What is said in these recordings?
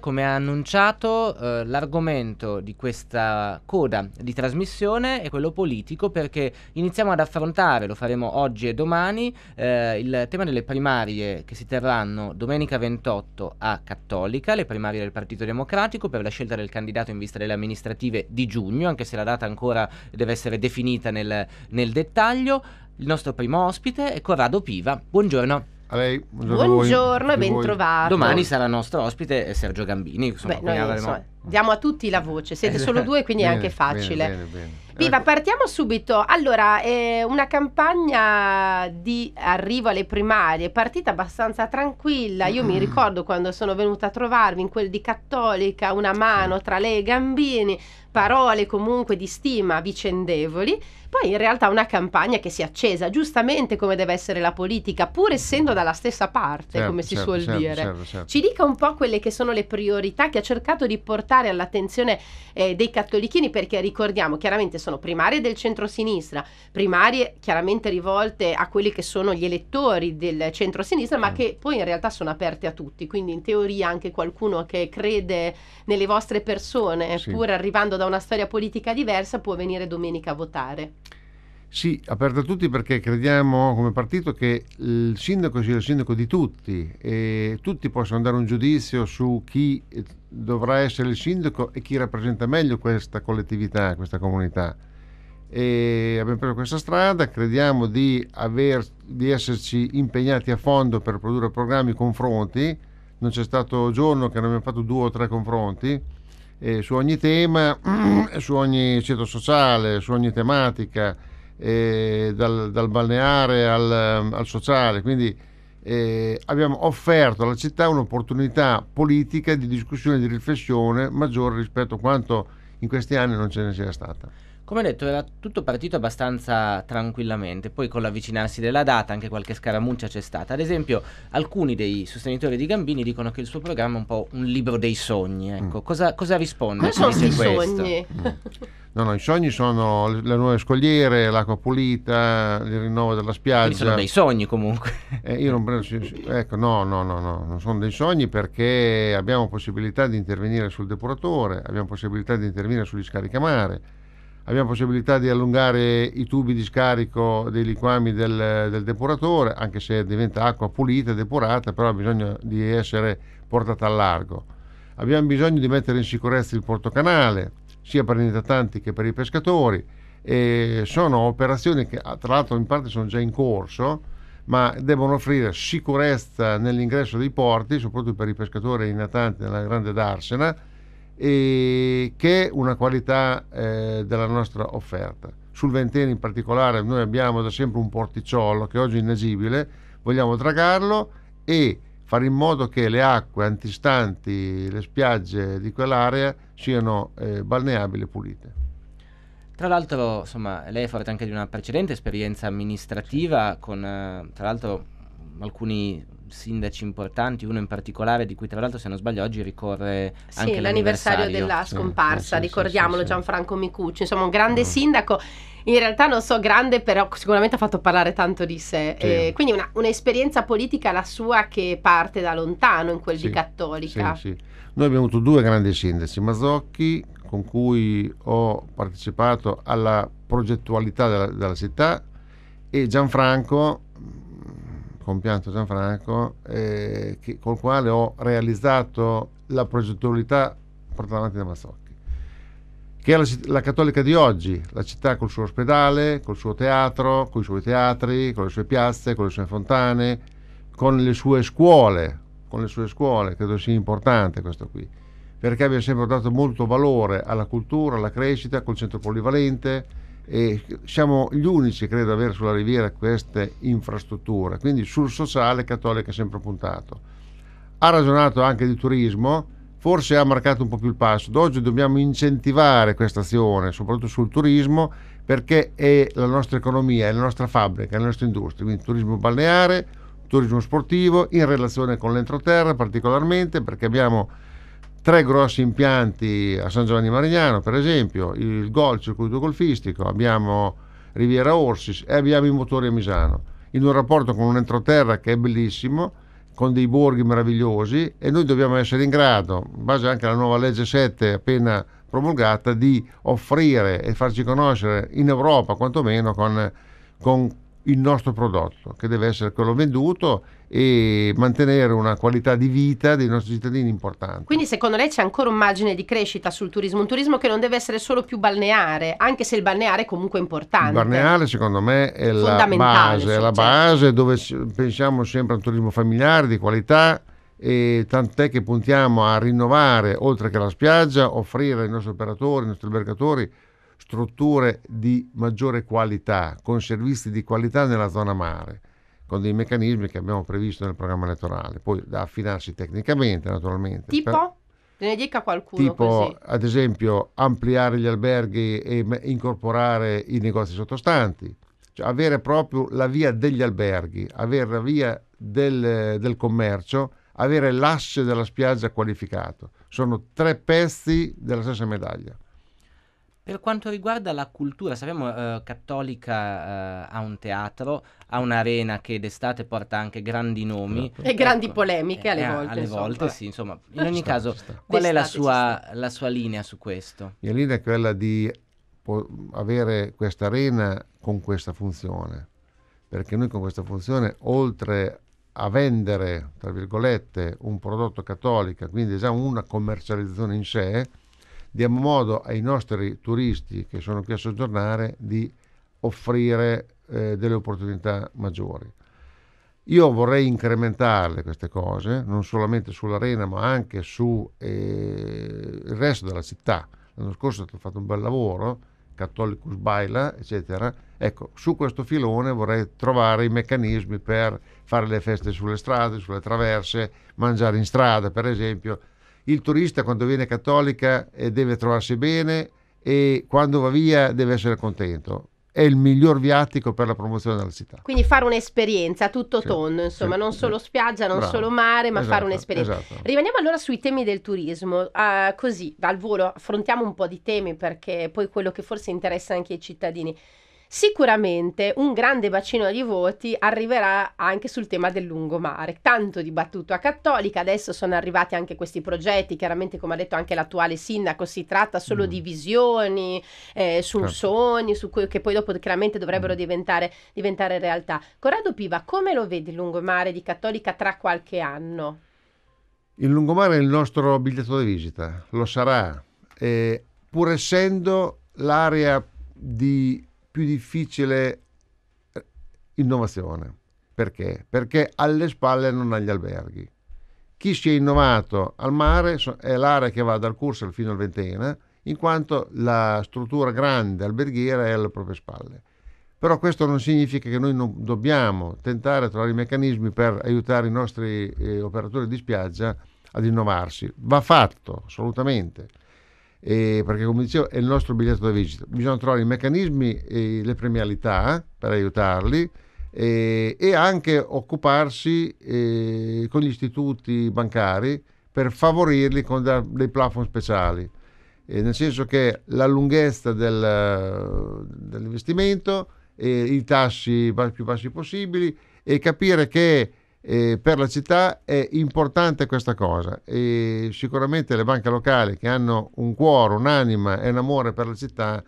Come ha annunciato, eh, l'argomento di questa coda di trasmissione è quello politico perché iniziamo ad affrontare, lo faremo oggi e domani, eh, il tema delle primarie che si terranno domenica 28 a Cattolica, le primarie del Partito Democratico per la scelta del candidato in vista delle amministrative di giugno, anche se la data ancora deve essere definita nel, nel dettaglio. Il nostro primo ospite è Corrado Piva. Buongiorno. A lei, buongiorno, buongiorno e bentrovato. Domani sarà nostro ospite Sergio Gambini. Insomma, Beh, noi, so, diamo a tutti la voce, siete eh, solo due quindi bene, è anche facile. Bene, bene, Viva, ecco. partiamo subito. Allora, eh, una campagna di arrivo alle primarie è partita abbastanza tranquilla. Io mm. mi ricordo quando sono venuta a trovarvi in quel di Cattolica, una mano tra lei e Gambini parole comunque di stima vicendevoli, poi in realtà una campagna che si è accesa, giustamente come deve essere la politica, pur essendo dalla stessa parte, certo, come si certo, suol certo, dire. Certo, certo. Ci dica un po' quelle che sono le priorità che ha cercato di portare all'attenzione eh, dei cattolichini, perché ricordiamo chiaramente sono primarie del centrosinistra, primarie chiaramente rivolte a quelli che sono gli elettori del centrosinistra, ma mm. che poi in realtà sono aperte a tutti, quindi in teoria anche qualcuno che crede nelle vostre persone, sì. pur arrivando da una storia politica diversa può venire domenica a votare. Sì, aperta a tutti perché crediamo come partito che il sindaco sia il sindaco di tutti e tutti possono dare un giudizio su chi eh, dovrà essere il sindaco e chi rappresenta meglio questa collettività, questa comunità. E abbiamo preso questa strada, crediamo di, aver, di esserci impegnati a fondo per produrre programmi confronti, non c'è stato giorno che non abbiamo fatto due o tre confronti eh, su ogni tema, su ogni ceto sociale, su ogni tematica, eh, dal, dal, balneare al, al sociale. Quindi eh, abbiamo offerto alla città un'opportunità politica di discussione, di riflessione maggiore rispetto a quanto in questi anni non ce ne sia stata. Come detto, era tutto partito abbastanza tranquillamente, poi con l'avvicinarsi della data anche qualche scaramuccia c'è stata. Ad esempio, alcuni dei sostenitori di Gambini dicono che il suo programma è un po' un libro dei sogni. Mm. Ecco, mm. cosa, cosa, risponde a dice questo? Sogni? Mm. No, no, i sogni sono le nuove scogliere, l'acqua pulita, il rinnovo della spiaggia. Quindi sono dei sogni comunque. Eh, io non prendo, ecco, no, no, no, no, non sono dei sogni perché abbiamo possibilità di intervenire sul depuratore, abbiamo possibilità di intervenire sugli scaricamare abbiamo possibilità di allungare i tubi di scarico dei liquami del, del, depuratore, anche se diventa acqua pulita, e depurata, però ha bisogno di essere portata a largo. Abbiamo bisogno di mettere in sicurezza il portocanale, sia per i natanti che per i pescatori. E sono operazioni che ah, tra l'altro in parte sono già in corso, ma devono offrire sicurezza nell'ingresso dei porti, soprattutto per i pescatori e i natanti nella grande darsena, e che è una qualità eh, della nostra offerta. Sul Ventene in particolare noi abbiamo da sempre un porticciolo che oggi è inagibile, vogliamo tragarlo e fare in modo che le acque antistanti le spiagge di quell'area siano eh, balneabili e pulite. Tra l'altro, insomma, lei è forte anche di una precedente esperienza amministrativa con, tra l'altro, alcuni sindaci importanti, uno in particolare di cui tra l'altro se non sbaglio oggi ricorre sì, anche l'anniversario, della eh, scomparsa, sì, sì, ricordiamolo Gianfranco Micucci, insomma un grande mm. sindaco, in realtà non so grande però sicuramente ha fatto parlare tanto di sé, eh, quindi una, un'esperienza politica la sua che parte da lontano in quel di Cattolica. Noi abbiamo avuto due grandi sindaci, Mazzocchi con cui ho partecipato alla progettualità della, della città e Gianfranco compianto Gianfranco, eh, che, col quale ho realizzato la progettualità portata avanti da Mazzocchi, che è la, la, Cattolica di oggi, la città col suo ospedale, col suo teatro, con i suoi teatri, con le sue piazze, con le sue fontane, con le sue scuole, con le sue scuole, credo sia importante questo qui, perché abbia sempre dato molto valore alla cultura, alla crescita, col centro polivalente, e siamo gli unici, credo, ad avere sulla riviera queste infrastrutture, quindi sul sociale Cattolica ha sempre puntato. Ha ragionato anche di turismo, forse ha marcato un po' più il passo. D'oggi dobbiamo incentivare questa azione, soprattutto sul turismo, perché è la nostra economia, è la nostra fabbrica, è la nostra industria, quindi turismo balneare, turismo sportivo, in relazione con l'entroterra particolarmente, perché abbiamo tre grossi impianti a San Giovanni Marignano, per esempio, il Gol, circuito golfistico, abbiamo Riviera Orsis e abbiamo i motori a Misano, in un rapporto con un entroterra che è bellissimo, con dei borghi meravigliosi e noi dobbiamo essere in grado, in base anche alla nuova legge 7 appena promulgata, di offrire e farci conoscere in Europa quantomeno con, con il nostro prodotto, che deve essere quello venduto e mantenere una qualità di vita dei nostri cittadini importante. Quindi secondo lei c'è ancora un margine di crescita sul turismo, un turismo che non deve essere solo più balneare, anche se il balneare è comunque importante. Il balneare secondo me è la base, è la certo. base dove pensiamo sempre a un turismo familiare di qualità e tant'è che puntiamo a rinnovare oltre che la spiaggia, offrire ai nostri operatori, ai nostri albergatori strutture di maggiore qualità, con servizi di qualità nella zona mare, con dei meccanismi che abbiamo previsto nel programma elettorale, poi da affinarsi tecnicamente naturalmente. Tipo? Per... Ne dica qualcuno. Tipo, così. ad esempio, ampliare gli alberghi e incorporare i negozi sottostanti, cioè avere proprio la via degli alberghi, avere la via del, del commercio, avere l'asse della spiaggia qualificato. Sono tre pezzi della stessa medaglia. Per quanto riguarda la cultura, sappiamo eh, Cattolica eh, ha un teatro, ha un'arena che d'estate porta anche grandi nomi. Esatto. E ecco, grandi polemiche alle eh, eh volte. Alle volte, vabbè. sì, insomma. In ogni sta, caso, qual è la sua, la sua linea su questo? La mia linea è quella di avere questa arena con questa funzione, perché noi con questa funzione, oltre a vendere, tra virgolette, un prodotto cattolico, quindi già una commercializzazione in sé, diamo modo ai nostri turisti che sono qui a soggiornare di offrire eh, delle opportunità maggiori. Io vorrei incrementarle queste cose, non solamente sull'arena ma anche sul eh, resto della città. L'anno scorso è stato fatto un bel lavoro, Cattolicus Baila, eccetera. Ecco, su questo filone vorrei trovare i meccanismi per fare le feste sulle strade, sulle traverse, mangiare in strada, per esempio, il turista quando viene cattolica eh, deve trovarsi bene e quando va via deve essere contento è il miglior viatico per la promozione della città. Quindi fare un'esperienza tutto sì, tondo, insomma, sì, non solo spiaggia, non Bravo. solo mare, ma esatto, fare un'esperienza. Esatto. Rimaniamo allora sui temi del turismo, uh, così dal volo affrontiamo un po' di temi perché poi quello che forse interessa anche i cittadini. Sicuramente un grande bacino di voti arriverà anche sul tema del lungomare, tanto dibattuto a Cattolica, adesso sono arrivati anche questi progetti, chiaramente come ha detto anche l'attuale sindaco si tratta solo mm. di visioni, eh, su certo. sogni, su cui, che poi dopo chiaramente dovrebbero mm. diventare, diventare realtà. Corrado Piva, come lo vedi il lungomare di Cattolica tra qualche anno? Il lungomare è il nostro biglietto di visita, lo sarà, eh, pur essendo l'area di più difficile eh, innovazione. Perché? Perché alle spalle non ha gli alberghi. Chi si è innovato al mare è l'area che va dal Cursal fino al Ventena, in quanto la struttura grande alberghiera è alle proprie spalle. Però questo non significa che noi non dobbiamo tentare a trovare i meccanismi per aiutare i nostri eh, operatori di spiaggia ad innovarsi. Va fatto, assolutamente eh, perché come dicevo è il nostro biglietto da visita. Bisogna trovare i meccanismi e le premialità per aiutarli eh, e anche occuparsi eh, con gli istituti bancari per favorirli con da, dei plafond speciali. nel senso che la lunghezza del, dell'investimento, i tassi più bassi possibili e capire che e per la città è importante questa cosa e sicuramente le banche locali che hanno un cuore, un'anima e un amore per la città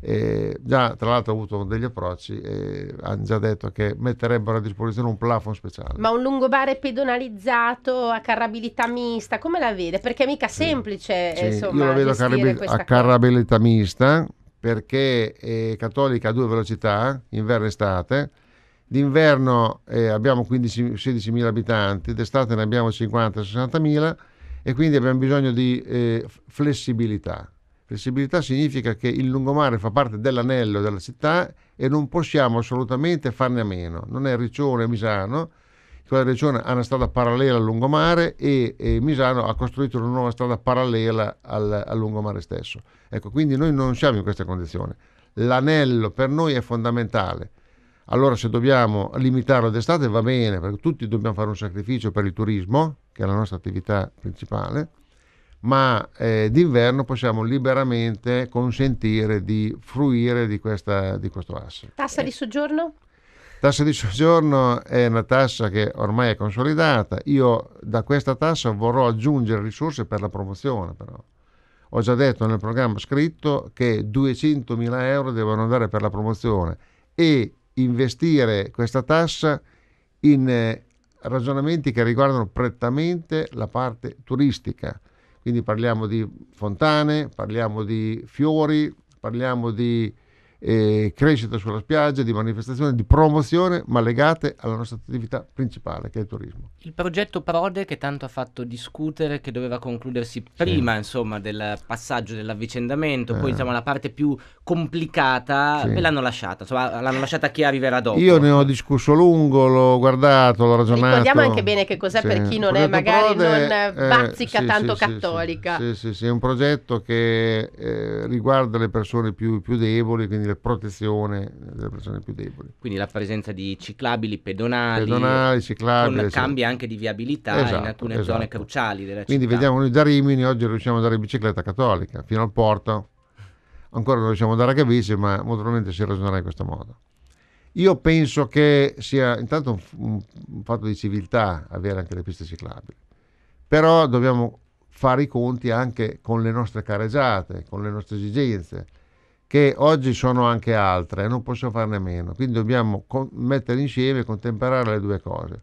eh, già tra l'altro ho avuto degli approcci e eh, hanno già detto che metterebbero a disposizione un plafond speciale. Ma un lungobare pedonalizzato a carrabilità mista, come la vede? Perché è mica sì. semplice, sì. Insomma, Io la vedo carrabil- a carrabilità mista perché è cattolica a due velocità, inverno e estate, d'inverno eh, abbiamo 15-16 mila abitanti, d'estate ne abbiamo 50-60 mila e quindi abbiamo bisogno di eh, flessibilità. Flessibilità significa che il lungomare fa parte dell'anello della città e non possiamo assolutamente farne a meno. Non è Riccione e Misano, quella regione ha una strada parallela al lungomare e, e, Misano ha costruito una nuova strada parallela al, al lungomare stesso. Ecco, quindi noi non siamo in questa condizione. L'anello per noi è fondamentale allora se dobbiamo limitarlo d'estate va bene, perché tutti dobbiamo fare un sacrificio per il turismo, che è la nostra attività principale, ma eh, d'inverno possiamo liberamente consentire di fruire di, questa, di questo asse. Tassa di eh. soggiorno? Tassa di soggiorno è una tassa che ormai è consolidata, io da questa tassa vorrò aggiungere risorse per la promozione però. Ho già detto nel programma scritto che 200.000 euro devono andare per la promozione e investire questa tassa in eh, ragionamenti che riguardano prettamente la parte turistica. Quindi parliamo di fontane, parliamo di fiori, parliamo di eh, crescita sulla spiaggia, di manifestazione, di promozione, ma legate alla nostra attività principale che è il turismo. Il progetto Prode che tanto ha fatto discutere, che doveva concludersi prima sì. insomma, del passaggio dell'avvicendamento, eh. poi insomma, la parte più complicata sì. l'hanno lasciata, insomma, l'hanno lasciata a chi arriverà dopo. Io ne ho discusso lungo, l'ho guardato, l'ho ragionato. Ricordiamo anche bene che cos'è sì. per chi non è magari Prode, non eh, bazzica eh, tanto cattolica. Sì sì, sì, è un progetto che eh, riguarda le persone più, più deboli, quindi quindi la protezione eh, delle persone più deboli. Quindi la presenza di ciclabili, pedonali, pedonali ciclabili, con cambi esatto. anche di viabilità esatto, in alcune esatto. zone cruciali della città. Quindi vediamo noi da Rimini oggi riusciamo ad andare in bicicletta cattolica fino al porto, ancora non riusciamo ad andare a Gavice, ma molto probabilmente si ragionerà in questo modo. Io penso che sia intanto un, un fatto di civiltà avere anche le piste ciclabili, però dobbiamo fare i conti anche con le nostre careggiate, con le nostre esigenze che oggi sono anche altre e eh, non posso farne meno. Quindi dobbiamo con- mettere insieme e contemperare le due cose.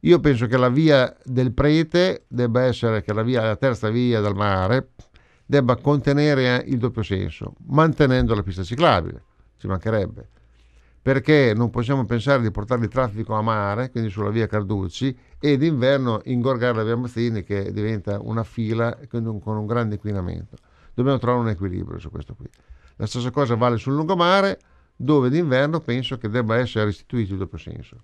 Io penso che la via del prete debba essere che la, via, la terza via dal mare debba contenere eh, il doppio senso, mantenendo la pista ciclabile, ci mancherebbe. Perché non possiamo pensare di portare il traffico a mare, quindi sulla via Carducci, e d'inverno ingorgare la via Mazzini che diventa una fila con un, con un grande inquinamento. Dobbiamo trovare un equilibrio su questo qui. La stessa cosa vale sul lungomare, dove d'inverno penso che debba essere restituito il doppio senso.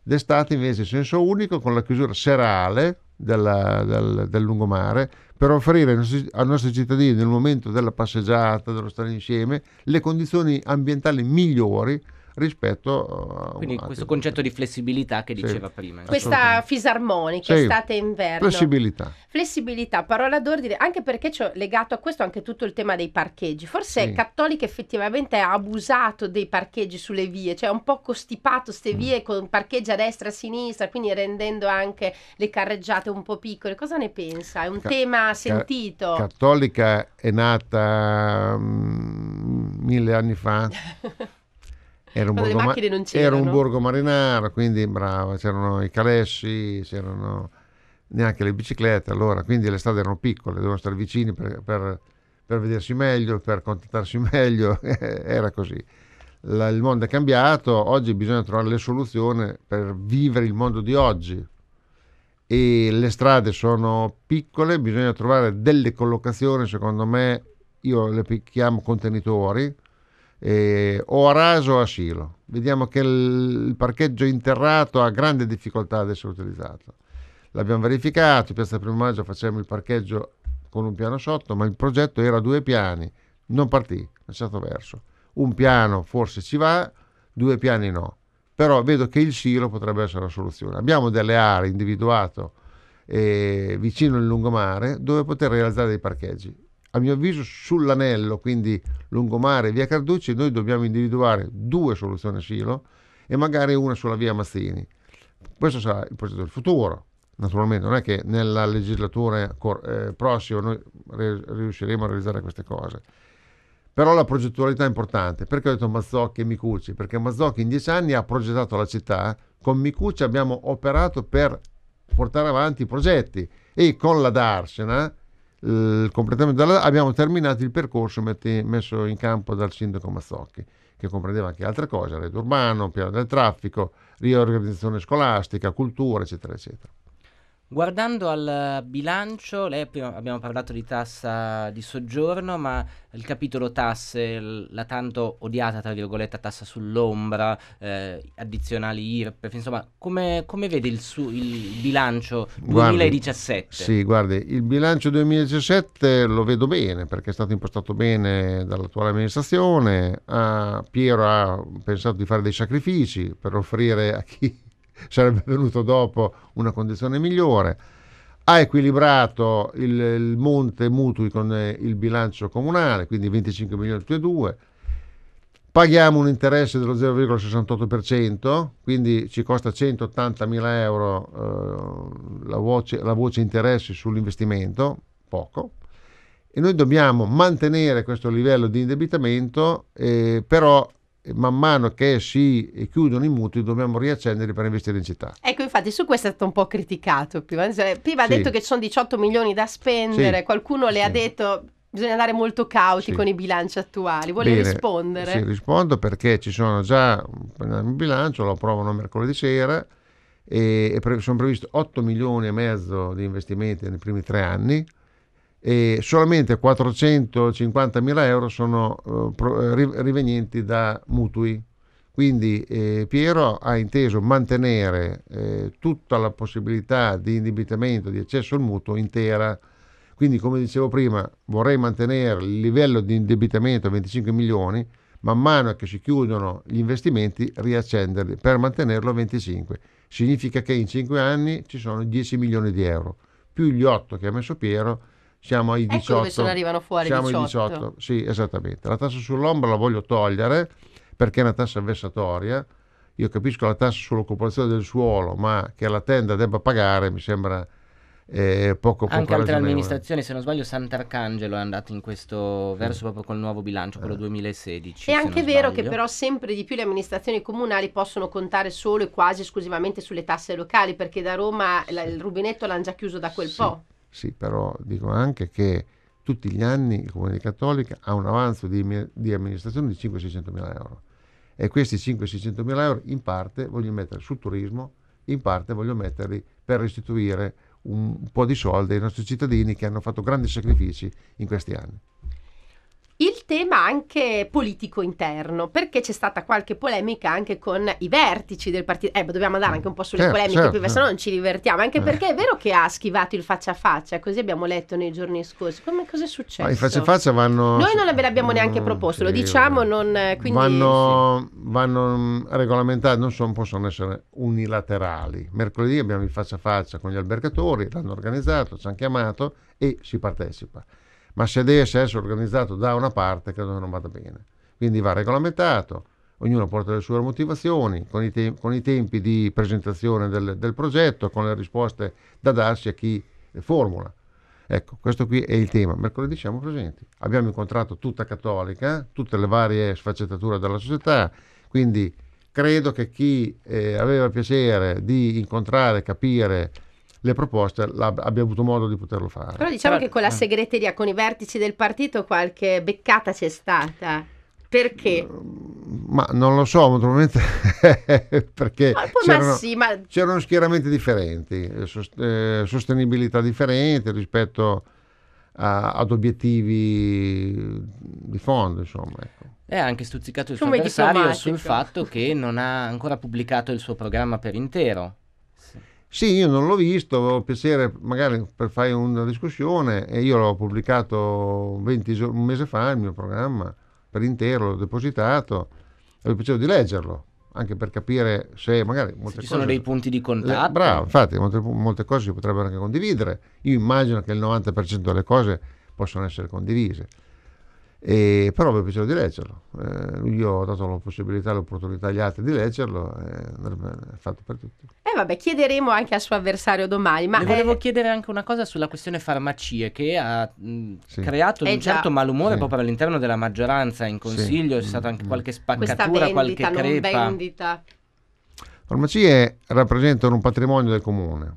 D'estate invece senso unico con la chiusura serale della, del, del, lungomare per offrire ai nostri, ai nostri cittadini nel momento della passeggiata, dello stare insieme, le condizioni ambientali migliori rispetto uh, a... Quindi questo concetto di flessibilità che sì, diceva prima. Questa fisarmonica, sì, estate e inverno. Flessibilità. Flessibilità, parola d'ordine, anche perché c'è legato a questo anche tutto il tema dei parcheggi. Forse sì. Cattolica effettivamente ha abusato dei parcheggi sulle vie, cioè un po' costipato queste mm. vie mm. con parcheggi a destra e a sinistra, quindi rendendo anche le carreggiate un po' piccole. Cosa ne pensa? È un Ca- tema sentito. Cattolica è nata um, mille anni fa. Era un, Quando borgo, ma- non c'erano. era un borgo marinaro, quindi brava, c'erano i calessi, c'erano neanche le biciclette allora, quindi le strade erano piccole, dovevano stare vicini per, per, per vedersi meglio, per contattarsi meglio, era così. La, il mondo è cambiato, oggi bisogna trovare le soluzioni per vivere il mondo di oggi e le strade sono piccole, bisogna trovare delle collocazioni, secondo me, io le chiamo contenitori, eh, o a raso o a silo. Vediamo che il parcheggio interrato ha grande difficoltà ad essere utilizzato. L'abbiamo verificato, in piazza del Primo Maggio facciamo il parcheggio con un piano sotto, ma il progetto era due piani, non partì, è stato verso. Un piano forse ci va, due piani no. Però vedo che il silo potrebbe essere la soluzione. Abbiamo delle aree individuate eh, vicino al lungomare dove poter realizzare dei parcheggi a mio avviso sull'anello, quindi lungomare via Carducci, noi dobbiamo individuare due soluzioni a Silo e magari una sulla via Mazzini. Questo sarà il progetto del futuro. Naturalmente non è che nella legislatura eh, prossima noi re- riusciremo a realizzare queste cose. Però la progettualità è importante. Perché ho detto Mazzocchi e Micucci? Perché Mazzocchi in dieci anni ha progettato la città, con Micucci abbiamo operato per portare avanti i progetti e con la Darsena il eh, completamento della, abbiamo terminato il percorso metti, messo in campo dal sindaco Mazzocchi, che comprendeva anche altre cose, rete urbano, piano del traffico, riorganizzazione scolastica, cultura, eccetera, eccetera. Guardando al bilancio, lei prima abbiamo parlato di tassa di soggiorno, ma il capitolo tasse, la tanto odiata, tra virgolette, tassa sull'ombra, eh, addizionali IRP, insomma, come, come vede il, su, il bilancio guardi, 2017? sì, guardi, il bilancio 2017 lo vedo bene perché è stato impostato bene dall'attuale amministrazione, ah, Piero ha pensato di fare dei sacrifici per offrire a chi sarebbe venuto dopo una condizione migliore, ha equilibrato il, il monte mutui con eh, il bilancio comunale, quindi 25 milioni tutti e due, paghiamo un interesse dello 0,68%, quindi ci costa 180 mila euro eh, la, voce, la voce interessi sull'investimento, poco, e noi dobbiamo mantenere questo livello di indebitamento, eh, però man mano che si chiudono i mutui dobbiamo riaccendere per investire in città. Ecco, infatti su questo è stato un po' criticato prima. Cioè, prima sì. ha detto che ci sono 18 milioni da spendere, sì. qualcuno le sì. ha detto bisogna andare molto cauti con i bilanci attuali. Vuole Bene. rispondere? Sì, rispondo perché ci sono già un bilancio, lo approvano mercoledì sera e, pre- sono previsti 8 milioni e mezzo di investimenti nei primi tre anni e solamente 450 mila euro sono eh, eh, rivenienti da mutui. Quindi eh, Piero ha inteso mantenere eh, tutta la possibilità di indebitamento, di accesso al mutuo intera. Quindi, come dicevo prima, vorrei mantenere il livello di indebitamento a 25 milioni, man mano che si chiudono gli investimenti, riaccenderli per mantenerlo a 25. Significa che in 5 anni ci sono 10 milioni di euro, più gli 8 che ha messo Piero, siamo ai 18. Ecco arrivano fuori siamo 18. ai 18. Sì, esattamente. La tassa sull'ombra la voglio togliere perché è una tassa vessatoria. Io capisco la tassa sull'occupazione del suolo, ma che la tenda debba pagare mi sembra eh, poco poco Anche altre amministrazioni, se non sbaglio, Sant'Arcangelo è andato in questo verso mm. proprio col nuovo bilancio, quello eh. 2016. È anche vero sbaglio. che però sempre di più le amministrazioni comunali possono contare solo e quasi esclusivamente sulle tasse locali, perché da Roma sì. la, il rubinetto l'hanno già chiuso da quel sì. po'. Sì, però dico anche che tutti gli anni il Comune Cattolica ha un avanzo di, di amministrazione di 500-600 mila euro e questi 500-600 mila euro in parte voglio mettere sul turismo, in parte voglio metterli per restituire un po' di soldi ai nostri cittadini che hanno fatto grandi sacrifici in questi anni il tema anche politico interno, perché c'è stata qualche polemica anche con i vertici del partito. Eh, dobbiamo andare anche un po' sulle certo, polemiche, certo, perché certo. no non ci divertiamo. Anche eh. perché è vero che ha schivato il faccia a faccia, così abbiamo letto nei giorni scorsi. Come cosa è successo? Ma ah, i faccia a faccia vanno. Noi non ve l'abbiamo neanche mm, proposto, lo diciamo, non. Eh, quindi... Vanno, vanno mm, regolamentati, non sono, possono essere unilaterali. Mercoledì abbiamo il faccia a faccia con gli albergatori, l'hanno organizzato, ci hanno chiamato e si partecipa ma se deve essere organizzato da una parte credo che non vada bene. Quindi va regolamentato, ognuno porta le sue motivazioni, con i, te- con i tempi di presentazione del, del, progetto, con le risposte da darsi a chi formula. Ecco, questo qui è il tema. Mercoledì siamo presenti. Abbiamo incontrato tutta Cattolica, tutte le varie sfaccettature della società, quindi credo che chi eh, aveva piacere di incontrare, capire, le proposte abbia avuto modo di poterlo fare. Però diciamo Però... che con la eh. segreteria, con i vertici del partito qualche beccata c'è stata. Perché? Mm, ma non lo so, naturalmente perché ah, ma c'erano, sì, ma... c'erano, schieramenti differenti, eh, sostenibilità differenti rispetto a, ad obiettivi di fondo, insomma. Ecco. È anche stuzzicato il suo Come avversario sul fatto che non ha ancora pubblicato il suo programma per intero sì, io non l'ho visto, avevo piacere magari per fare una discussione e io l'ho pubblicato 20, un mese fa il mio programma per intero, l'ho depositato, avevo piacere di leggerlo, anche per capire se magari molte se ci sono dei punti di contatto. Le, bravo, infatti molte, molte, cose si potrebbero anche condividere. Io immagino che il 90% delle cose possono essere condivise. E, però mi è piaciuto di leggerlo. Eh, io ho dato la possibilità e l'opportunità agli altri di leggerlo, eh, è fatto per tutti. eh vabbè, chiederemo anche al suo avversario domani. Ma Le volevo eh, chiedere anche una cosa sulla questione farmacie che ha mh, sì. creato eh, un già. certo malumore sì. proprio all'interno della maggioranza in consiglio, sì. c'è mm, stata anche mm. qualche spaccatura, vendita, qualche crepa. vendita. Farmacie rappresentano un patrimonio del comune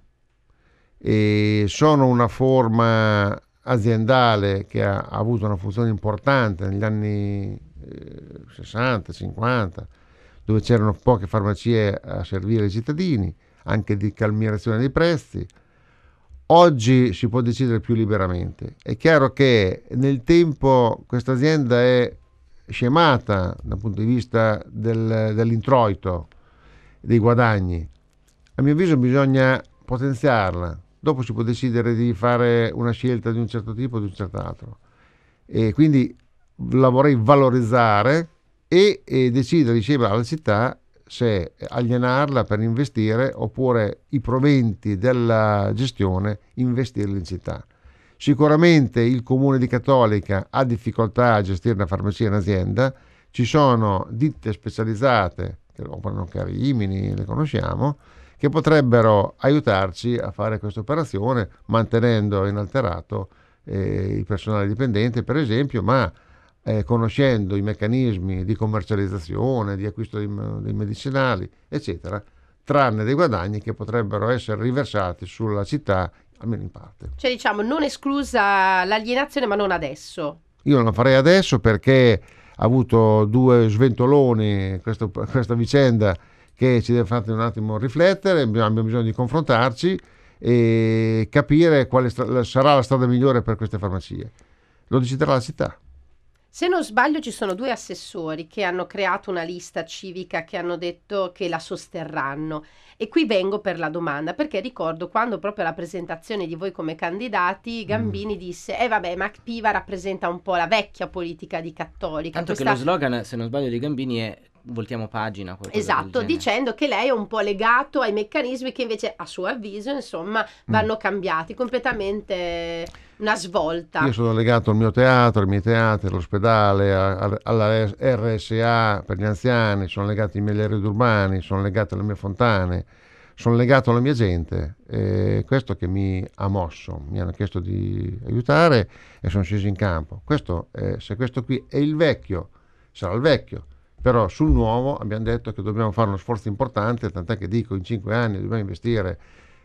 e sono una forma aziendale che ha, ha avuto una funzione importante negli anni eh, 60, 50, dove c'erano poche farmacie a servire i cittadini, anche di calmierazione dei prezzi. Oggi si può decidere più liberamente. È chiaro che nel tempo questa azienda è scemata dal punto di vista del, dell'introito, dei guadagni. A mio avviso bisogna potenziarla, dopo si può decidere di fare una scelta di un certo tipo o di un certo altro. E quindi la vorrei valorizzare e, e decidere insieme alla città se alienarla per investire oppure i proventi della gestione investirli in città. Sicuramente il comune di Cattolica ha difficoltà a gestire una farmacia in azienda, ci sono ditte specializzate, che operano anche a Rimini, le conosciamo, che potrebbero aiutarci a fare questa operazione mantenendo inalterato eh, il personale dipendente, per esempio, ma eh, conoscendo i meccanismi di commercializzazione, di acquisto dei, dei medicinali, eccetera, tranne dei guadagni che potrebbero essere riversati sulla città, almeno in parte. Cioè diciamo non esclusa l'alienazione, ma non adesso. Io non la farei adesso perché ha avuto due sventoloni questa, questa vicenda che ci deve fare un attimo riflettere, abbiamo bisogno di confrontarci e capire quale stra- sarà la strada migliore per queste farmacie. Lo deciderà la città. Se non sbaglio ci sono due assessori che hanno creato una lista civica che hanno detto che la sosterranno e qui vengo per la domanda perché ricordo quando proprio alla presentazione di voi come candidati mm. Gambini mm. disse eh vabbè ma Piva rappresenta un po' la vecchia politica di cattolica. Tanto questa... che lo slogan se non sbaglio di Gambini è voltiamo pagina. Esatto, dicendo che lei è un po' legato ai meccanismi che invece a suo avviso insomma vanno mm. cambiati, completamente una svolta. Io sono legato al mio teatro, ai miei teatri, all'ospedale, a, a, alla RSA per gli anziani, sono legato ai miei leridi urbani, sono legato alle mie fontane, sono legato alla mia gente. E questo che mi ha mosso, mi hanno chiesto di aiutare e sono sceso in campo. Questo, eh, se questo qui è il vecchio, sarà il vecchio però sul nuovo abbiamo detto che dobbiamo fare uno sforzo importante, tant'è che dico in cinque anni dobbiamo investire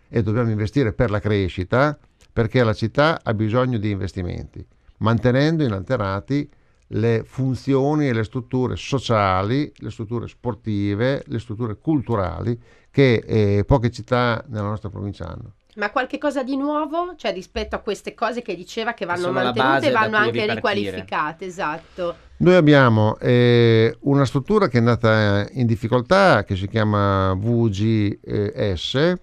e dobbiamo investire per la crescita, perché la città ha bisogno di investimenti, mantenendo inalterati le funzioni e le strutture sociali, le strutture sportive, le strutture culturali che eh, poche città nella nostra provincia hanno. Ma qualche cosa di nuovo? Cioè rispetto a queste cose che diceva che vanno Sono mantenute e vanno anche ripartire. riqualificate, esatto. Noi abbiamo eh, una struttura che è andata eh, in difficoltà che si chiama VGS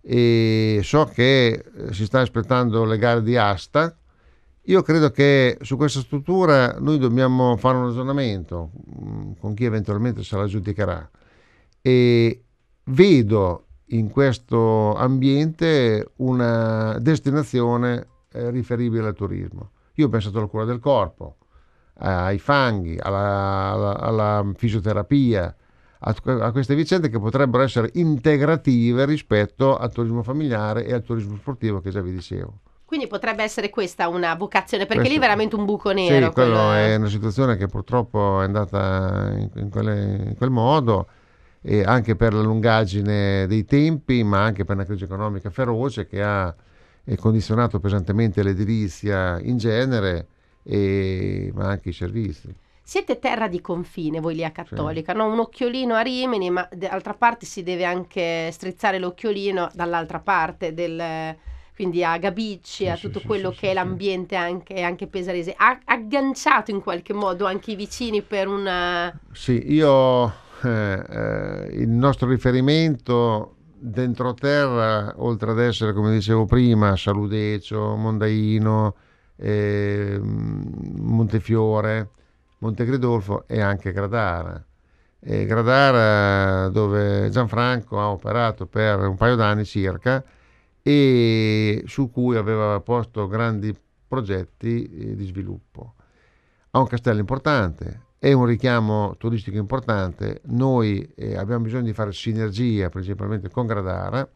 e so che eh, si sta aspettando le gare di asta. Io credo che su questa struttura noi dobbiamo fare un ragionamento mm, con chi eventualmente se la giudicherà. E vedo in questo ambiente una destinazione eh, riferibile al turismo. Io ho pensato alla cura del corpo, ai fanghi, alla, alla, alla fisioterapia, a, a, queste vicende che potrebbero essere integrative rispetto al turismo familiare e al turismo sportivo che già vi dicevo. Quindi potrebbe essere questa una vocazione, perché Questo, lì è veramente un buco nero. Sì, quello, quello è una situazione che purtroppo è andata in, in, quelle, in quel modo e anche per la lungaggine dei tempi, ma anche per una crisi economica feroce che ha eh, condizionato pesantemente l'edilizia in genere, e, ma anche i servizi. Siete terra di confine voi lì a Cattolica, sì. no? un occhiolino a Rimini, ma d'altra parte si deve anche strizzare l'occhiolino dall'altra parte del, quindi a Gabicci, sì, a tutto sì, quello sì, che è l'ambiente anche, anche, pesarese. Ha agganciato in qualche modo anche i vicini per una... Sì, io eh, eh, il nostro riferimento dentro terra, oltre ad essere, come dicevo prima, Saludecio, Mondaino, eh, Montefiore, Montegridolfo e anche Gradara. E Gradara dove Gianfranco ha operato per un paio d'anni circa e su cui aveva posto grandi progetti eh, di sviluppo. Ha un castello importante, è un richiamo turistico importante, noi eh, abbiamo bisogno di fare sinergia principalmente con Gradara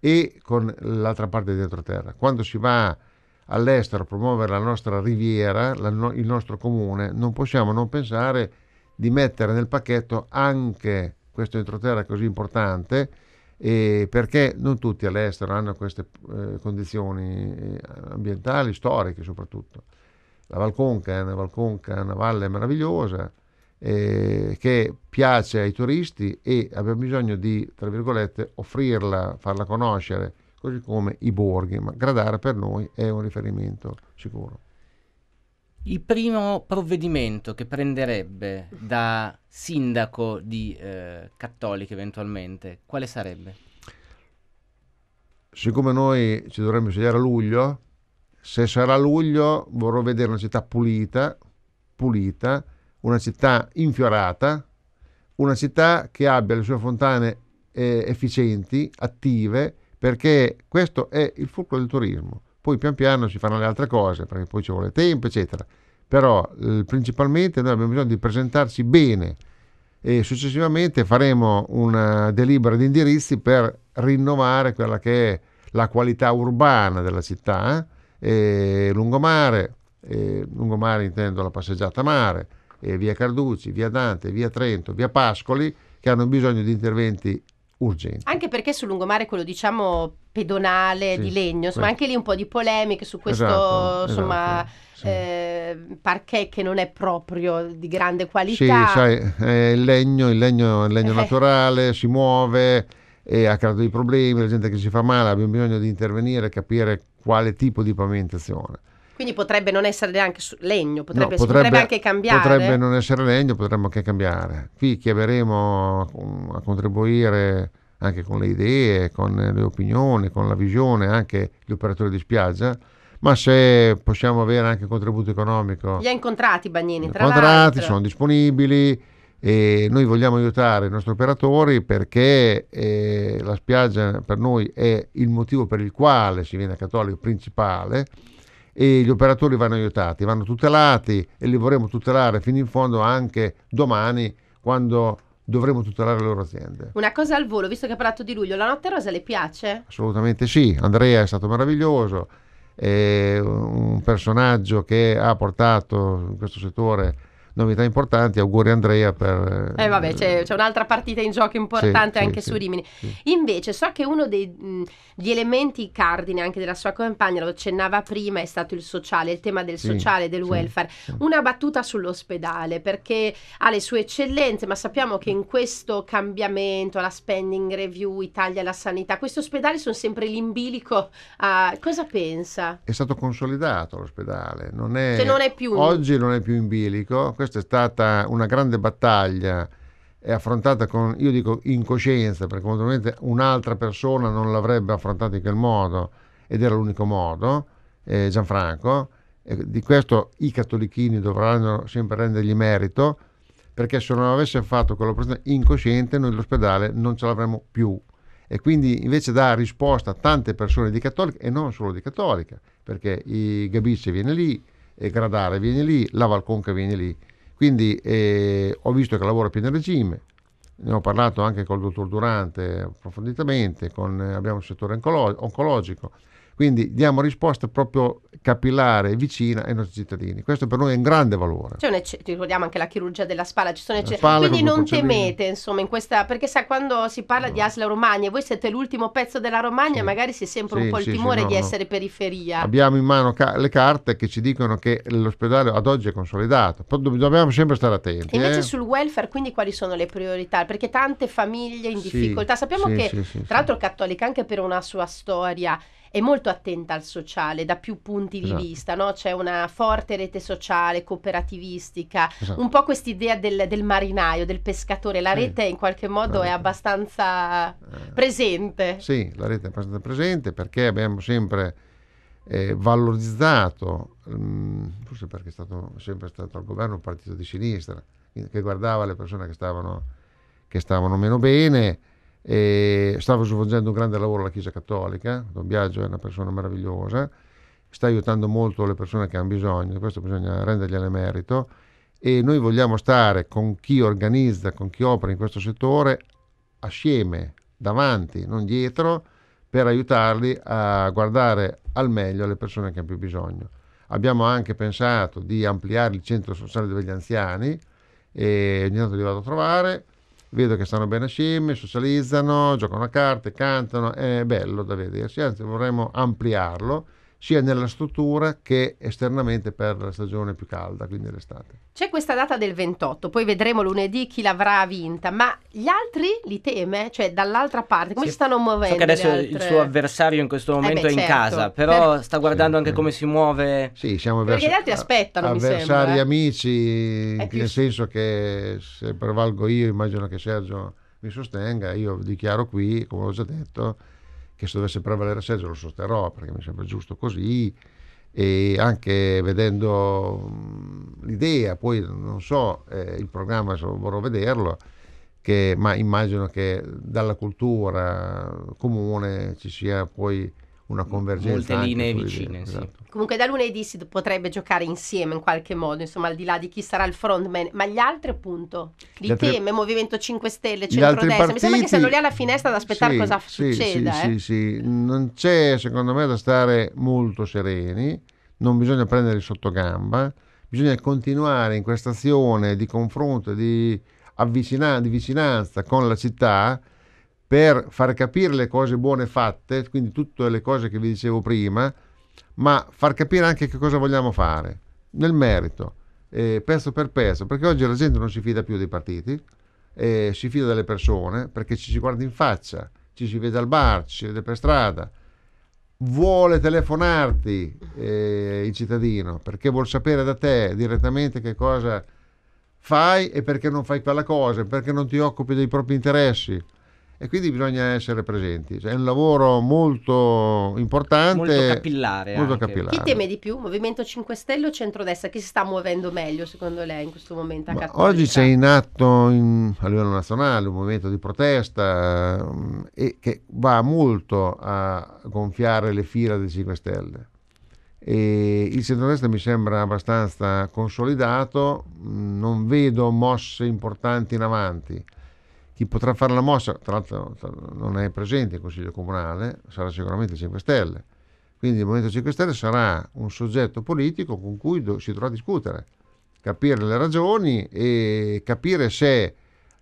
e con l'altra parte di Entroterra. Quando si va all'estero a promuovere la nostra riviera, la no- il nostro comune, non possiamo non pensare di mettere nel pacchetto anche questo entroterra così importante eh, perché non tutti all'estero hanno queste eh, condizioni eh, ambientali, storiche soprattutto. La Valconca è una Valconca, una valle meravigliosa eh, che piace ai turisti e abbiamo bisogno di, tra virgolette, offrirla, farla conoscere, così come i borghi, ma Gradara per noi è un riferimento sicuro. Il primo provvedimento che prenderebbe da sindaco di eh, Cattolica eventualmente, quale sarebbe? Siccome noi ci dovremmo scegliere a luglio, se sarà luglio vorrò vedere una città pulita, pulita, una città infiorata, una città che abbia le sue fontane eh, efficienti, attive, perché questo è il fulcro del turismo. Poi pian piano si faranno le altre cose, perché poi ci vuole tempo, eccetera. Però eh, principalmente noi abbiamo bisogno di presentarci bene e successivamente faremo una delibera di indirizzi per rinnovare quella che è la qualità urbana della città eh, lungomare, eh, lungomare intendo la passeggiata mare, eh, via Carducci, via Dante, via Trento, via Pascoli, che hanno bisogno di interventi urgenti. Anche perché sul lungomare quello diciamo pedonale sì, di legno, insomma questo. anche lì un po' di polemiche su questo esatto, insomma, esatto, eh, sì. parquet che non è proprio di grande qualità. Sì, sai, eh, il legno, il legno, il legno eh. naturale si muove, e ha creato dei problemi, la gente che si fa male, abbiamo bisogno di intervenire e capire quale tipo di pavimentazione. Quindi potrebbe non essere neanche legno, potrebbe, no, potrebbe, potrebbe, anche cambiare. Potrebbe non essere legno, potremmo anche cambiare. Qui chiameremo a, a contribuire anche con le idee, con le opinioni, con la visione, anche gli operatori di spiaggia ma se possiamo avere anche un contributo economico. Li ha incontrati Bagnini, tra incontrati, l'altro. sono disponibili, e noi vogliamo aiutare i nostri operatori perché eh, la spiaggia per noi è il motivo per il quale si viene a Cattolico principale e gli operatori vanno aiutati, vanno tutelati e li vorremmo tutelare fino in fondo anche domani quando dovremo tutelare le loro aziende. Una cosa al volo, visto che ha parlato di luglio, la notte rosa le piace? Assolutamente sì, Andrea è stato meraviglioso, è un personaggio che ha portato in questo settore novità importanti. Auguri Andrea per... Eh vabbè, eh, c'è, c'è un'altra partita in gioco importante sì, anche sì, su Rimini. Sì. Invece so che uno degli elementi cardine anche della sua campagna, lo accennava prima, è stato il sociale, il tema del sociale, del welfare. Una battuta sull'ospedale perché ha le sue eccellenze, ma sappiamo che in questo cambiamento, la spending review, Italia la sanità, questi ospedali sono sempre l'imbilico. A... Cosa pensa? È stato consolidato l'ospedale, non è... Cioè non è più... Oggi non è più in bilico questa è stata una grande battaglia è affrontata con, io dico, incoscienza, perché naturalmente un'altra persona non l'avrebbe affrontata in quel modo, ed era l'unico modo, eh, Gianfranco, eh, di questo i cattolichini dovranno sempre rendergli merito, perché se non avesse fatto quell'operazione incosciente noi l'ospedale non ce l'avremmo più. E quindi invece dà risposta a tante persone di cattolica, e non solo di cattolica, perché i Gabicci viene lì, Gradare viene lì, la Valconca viene lì, quindi eh, ho visto che lavora a pieno regime, ne ho parlato anche col dottor Durante approfonditamente, con, eh, abbiamo il settore oncologico quindi diamo risposta proprio capillare, vicina ai nostri cittadini. Questo per noi è un grande valore. C'è un ecce- ricordiamo anche la chirurgia della spalla, ci sono eccezioni. Quindi non temete, insomma, in questa, perché sa quando si parla no. di Asla Romagna, voi siete l'ultimo pezzo della Romagna, sì. magari si sembra sì, un po' il sì, timore no, di essere periferia. Abbiamo in mano ca- le carte che ci dicono che l'ospedale ad oggi è consolidato, Do- dobbiamo sempre stare attenti. E invece eh? sul welfare, quindi quali sono le priorità? Perché tante famiglie in difficoltà, sappiamo che, tra l'altro, Cattolica anche per una sua storia, è molto attenta al sociale da più punti di esatto. vista, no? C'è una forte rete sociale, cooperativistica, esatto. un po' quest'idea del, del, marinaio, del pescatore, la sì. rete in qualche modo è abbastanza eh. presente. Sì, la rete è abbastanza presente perché abbiamo sempre eh, valorizzato, mh, mm, forse perché è stato, sempre stato al governo un partito di sinistra, che guardava le persone che stavano, che stavano meno bene e stavo svolgendo un grande lavoro alla Chiesa Cattolica, Don Biagio è una persona meravigliosa, sta aiutando molto le persone che hanno bisogno, questo bisogna rendergliene merito e noi vogliamo stare con chi organizza, con chi opera in questo settore, assieme, davanti, non dietro, per aiutarli a guardare al meglio le persone che hanno più bisogno. Abbiamo anche pensato di ampliare il centro sociale degli anziani e ogni tanto li vado a trovare vedo che stanno bene assieme, socializzano, giocano a carte, cantano, è bello da vedersi, anzi vorremmo ampliarlo sia nella struttura che esternamente per la stagione più calda, quindi l'estate. C'è questa data del 28, poi vedremo lunedì chi l'avrà vinta, ma gli altri li teme? Cioè dall'altra parte, come sì. si stanno muovendo? So che adesso il suo avversario in questo momento eh beh, è in certo. casa, però per... sta guardando sì, anche sì. come si muove. Sì, siamo avversari. Perché gli altri aspettano, Avversari sembra, eh. amici, eh. nel senso che se prevalgo io immagino che Sergio mi sostenga, io dichiaro qui, come ho già detto, che se dovesse prevalere Sergio lo sosterrò perché mi sembra giusto così e anche vedendo l'idea, poi non so eh, il programma se vorrò vederlo, che, ma immagino che dalla cultura comune ci sia poi una convergenza. Molte linee vicine. Dire, sì. esatto. Comunque da lunedì si potrebbe giocare insieme in qualche modo, insomma al di là di chi sarà il frontman, ma gli altri appunto, di altri... teme, Movimento 5 Stelle, centrodestra, partiti... mi sembra che siano lì alla finestra ad aspettare sì, cosa sì, succeda. Sì, eh. sì, sì, non c'è secondo me da stare molto sereni, non bisogna prendere sotto gamba, bisogna continuare in questa azione di confronto, di, avvicina- di vicinanza con la città per far capire le cose buone fatte, quindi tutte le cose che vi dicevo prima, ma far capire anche che cosa vogliamo fare nel merito, eh, pezzo per pezzo, perché oggi la gente non si fida più dei partiti, eh, si fida delle persone perché ci si guarda in faccia, ci si vede al bar, ci si vede per strada, vuole telefonarti eh, il cittadino perché vuol sapere da te direttamente che cosa fai e perché non fai quella cosa, perché non ti occupi dei propri interessi e quindi bisogna essere presenti. Cioè, è un lavoro molto importante. Molto capillare. Molto capillare. Chi teme di più? Movimento 5 Stelle o centrodestra? Chi si sta muovendo meglio secondo lei in questo momento? A oggi c'è in atto in, a livello nazionale un movimento di protesta mm, e che va molto a gonfiare le fila dei 5 Stelle. E il centrodestra mi sembra abbastanza consolidato, mm, non vedo mosse importanti in avanti chi potrà fare la mossa, tra l'altro non è presente il Consiglio Comunale, sarà sicuramente il 5 Stelle. Quindi il Movimento 5 Stelle sarà un soggetto politico con cui si dovrà discutere, capire le ragioni e capire se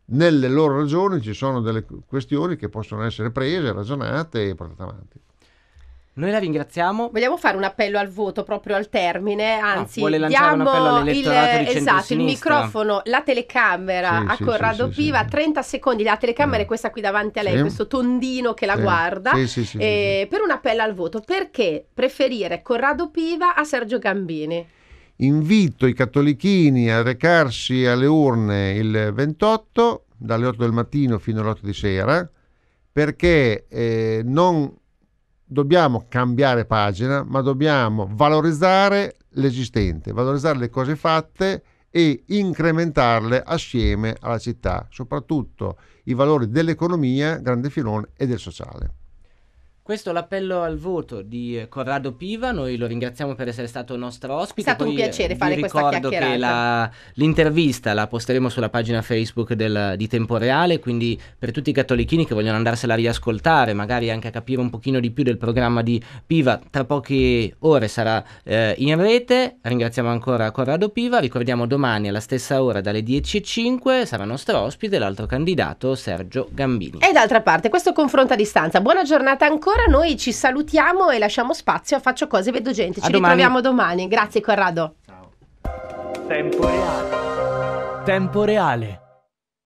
nelle loro ragioni ci sono delle questioni che possono essere prese, ragionate e portate avanti. Noi la ringraziamo. Vogliamo fare un appello al voto proprio al termine, ah, anzi ah, diamo il, eh, esatto, il microfono, la telecamera sì, a sì, Corrado Piva, 30 secondi, la telecamera eh. è questa qui davanti a lei, questo tondino che la guarda, eh, per un appello al voto. Perché preferire Corrado Piva a Sergio Gambini? invito i cattolichini a recarsi alle urne il 28 dalle 8 del mattino fino alle 8 di sera perché eh, non dobbiamo cambiare pagina, ma dobbiamo valorizzare l'esistente, valorizzare le cose fatte e incrementarle assieme alla città, soprattutto i valori dell'economia, grande filone, e del sociale. Questo è l'appello al voto di eh, Corrado Piva, noi lo ringraziamo per essere stato nostro ospite. È stato Poi un piacere eh, fare questa chiacchierata. ricordo che la, l'intervista la posteremo sulla pagina Facebook del, di Tempo Reale, quindi per tutti i cattolichini che vogliono andarsela a riascoltare, magari anche a capire un pochino di più del programma di Piva, tra poche ore sarà eh, in rete. Ringraziamo ancora Corrado Piva, ricordiamo domani alla stessa ora dalle 10.05 sarà nostro ospite l'altro candidato Sergio Gambini. E d'altra parte questo confronto a distanza. Buona giornata ancora allora noi ci salutiamo e lasciamo spazio a Faccio Cose Vedo Gente. Ci a ritroviamo domani. domani. Grazie Corrado. Ciao. Tempo reale. Tempo reale.